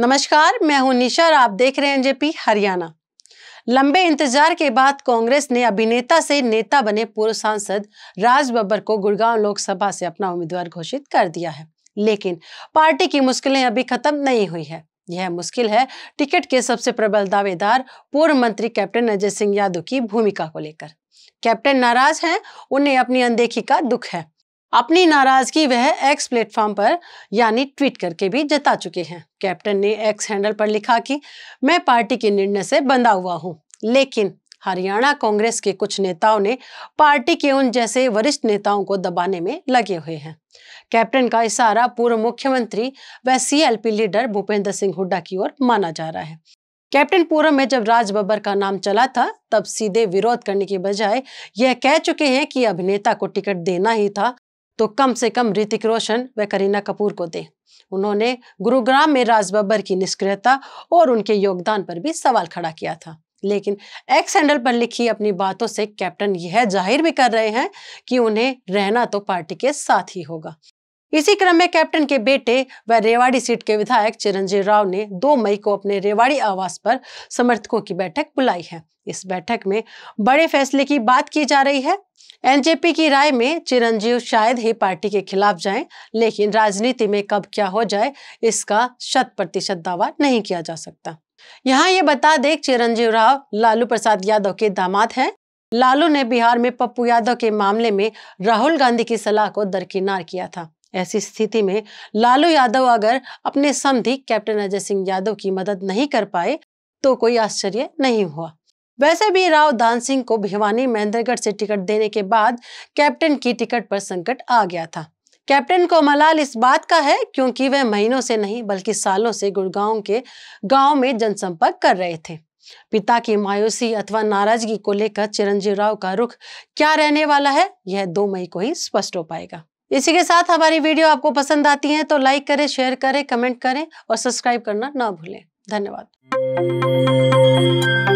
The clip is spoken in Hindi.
नमस्कार मैं हूं निशा और आप देख रहे हैं एनजेपी हरियाणा लंबे इंतजार के बाद कांग्रेस ने अभिनेता से नेता बने पूर्व सांसद राज बब्बर को गुड़गांव लोकसभा से अपना उम्मीदवार घोषित कर दिया है लेकिन पार्टी की मुश्किलें अभी खत्म नहीं हुई है यह मुश्किल है टिकट के सबसे प्रबल दावेदार पूर्व मंत्री कैप्टन अजय सिंह यादव की भूमिका को लेकर कैप्टन नाराज हैं उन्हें अपनी अनदेखी का दुख है अपनी नाराजगी वह एक्स प्लेटफॉर्म पर यानी ट्वीट करके भी जता चुके हैं कैप्टन ने एक्स हैंडल पर लिखा कि मैं पार्टी के निर्णय से बंधा हुआ हूँ लेकिन हरियाणा कांग्रेस के कुछ नेताओं ने पार्टी के उन जैसे वरिष्ठ नेताओं को दबाने में लगे हुए हैं कैप्टन का इशारा पूर्व मुख्यमंत्री व सीएलपी लीडर भूपेंद्र सिंह हुड्डा की ओर माना जा रहा है कैप्टन पूर्व में जब राज बब्बर का नाम चला था तब सीधे विरोध करने के बजाय यह कह चुके हैं कि अभिनेता को टिकट देना ही था तो कम से कम ऋतिक रोशन व करीना कपूर को दें उन्होंने गुरुग्राम में राज बब्बर की निष्क्रियता और उनके योगदान पर भी सवाल खड़ा किया था लेकिन एक्स हैंडल पर लिखी अपनी बातों से कैप्टन यह जाहिर भी कर रहे हैं कि उन्हें रहना तो पार्टी के साथ ही होगा इसी क्रम में कैप्टन के बेटे व रेवाड़ी सीट के विधायक चिरंजीव राव ने 2 मई को अपने रेवाड़ी आवास पर समर्थकों की बैठक बुलाई है इस बैठक में बड़े फैसले की बात की जा रही है एनजेपी की राय में चिरंजीव शायद ही पार्टी के खिलाफ जाएं, लेकिन राजनीति में कब क्या हो जाए इसका शत प्रतिशत दावा नहीं किया जा सकता यहाँ ये बता दे चिरंजीव राव लालू प्रसाद यादव के दामाद हैं लालू ने बिहार में पप्पू यादव के मामले में राहुल गांधी की सलाह को दरकिनार किया था ऐसी स्थिति में लालू यादव अगर अपने समधि कैप्टन अजय सिंह यादव की मदद नहीं कर पाए तो कोई आश्चर्य नहीं हुआ वैसे भी राव दान सिंह को भिवानी महेंद्रगढ़ से टिकट देने के बाद कैप्टन की टिकट पर संकट आ गया था कैप्टन को मलाल इस बात का है क्योंकि वह महीनों से नहीं बल्कि सालों से गुड़गांव के गांव में जनसंपर्क कर रहे थे पिता की मायूसी अथवा नाराजगी को लेकर चिरंजीव राव का रुख क्या रहने वाला है यह दो मई को ही स्पष्ट हो पाएगा इसी के साथ हमारी वीडियो आपको पसंद आती है तो लाइक करें शेयर करें कमेंट करें और सब्सक्राइब करना ना भूलें धन्यवाद